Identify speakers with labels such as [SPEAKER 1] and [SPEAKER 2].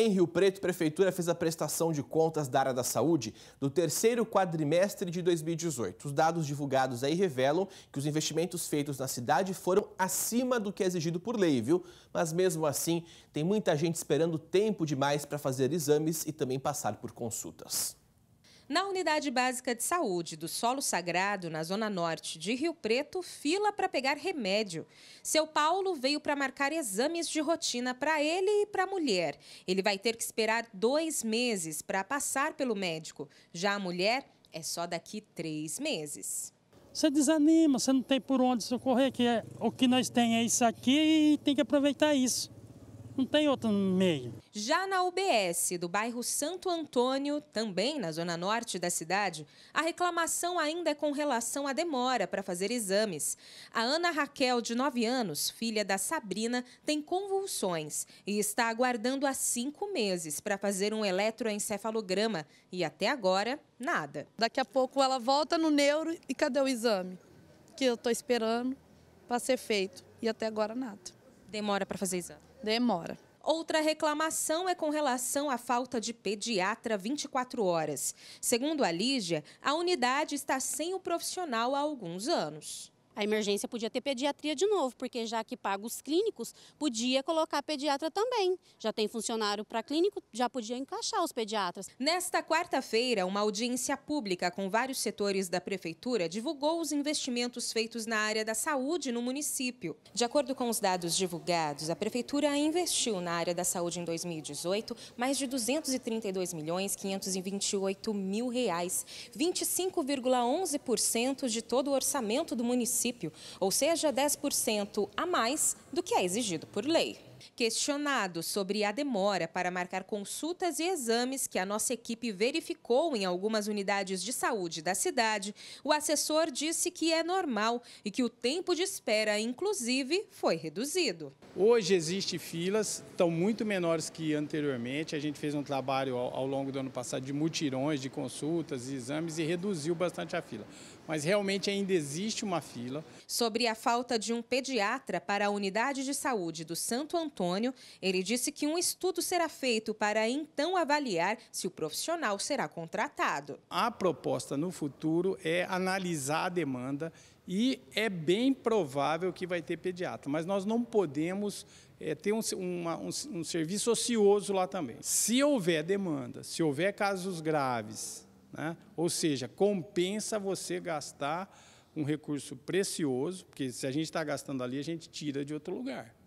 [SPEAKER 1] Em Rio Preto, a Prefeitura fez a prestação de contas da área da saúde do terceiro quadrimestre de 2018. Os dados divulgados aí revelam que os investimentos feitos na cidade foram acima do que é exigido por lei, viu? Mas mesmo assim, tem muita gente esperando tempo demais para fazer exames e também passar por consultas.
[SPEAKER 2] Na Unidade Básica de Saúde do Solo Sagrado, na Zona Norte de Rio Preto, fila para pegar remédio. Seu Paulo veio para marcar exames de rotina para ele e para a mulher. Ele vai ter que esperar dois meses para passar pelo médico. Já a mulher é só daqui três meses.
[SPEAKER 1] Você desanima, você não tem por onde socorrer, que é, o que nós temos é isso aqui e tem que aproveitar isso. Não tem outro meio.
[SPEAKER 2] Já na UBS do bairro Santo Antônio, também na zona norte da cidade, a reclamação ainda é com relação à demora para fazer exames. A Ana Raquel, de 9 anos, filha da Sabrina, tem convulsões e está aguardando há cinco meses para fazer um eletroencefalograma e até agora, nada. Daqui a pouco ela volta no neuro e cadê o exame? Que eu estou esperando para ser feito e até agora nada. Demora para fazer exame? Demora. Outra reclamação é com relação à falta de pediatra 24 horas. Segundo a Lígia, a unidade está sem o profissional há alguns anos a emergência podia ter pediatria de novo, porque já que paga os clínicos, podia colocar pediatra também. Já tem funcionário para clínico, já podia encaixar os pediatras. Nesta quarta-feira, uma audiência pública com vários setores da prefeitura divulgou os investimentos feitos na área da saúde no município. De acordo com os dados divulgados, a prefeitura investiu na área da saúde em 2018 mais de 232 milhões 528 mil reais, 25,11% de todo o orçamento do município município, ou seja, 10% a mais do que é exigido por lei. Questionado sobre a demora para marcar consultas e exames que a nossa equipe verificou em algumas unidades de saúde da cidade, o assessor disse que é normal e que o tempo de espera, inclusive, foi reduzido.
[SPEAKER 1] Hoje existe filas, estão muito menores que anteriormente. A gente fez um trabalho ao longo do ano passado de mutirões, de consultas e exames e reduziu bastante a
[SPEAKER 2] fila. Mas
[SPEAKER 1] realmente ainda existe uma fila.
[SPEAKER 2] Sobre a falta de um pediatra para a unidade de saúde do Santo Antônio, Antônio, ele disse que um estudo será feito para então avaliar se o profissional será contratado. A proposta no
[SPEAKER 1] futuro é analisar a demanda e é bem provável que vai ter pediatra, mas nós não podemos é, ter um, uma, um, um serviço ocioso lá também. Se houver demanda, se houver casos graves, né? Ou seja, compensa você gastar um recurso precioso, porque se a gente está gastando ali, a gente tira de outro lugar.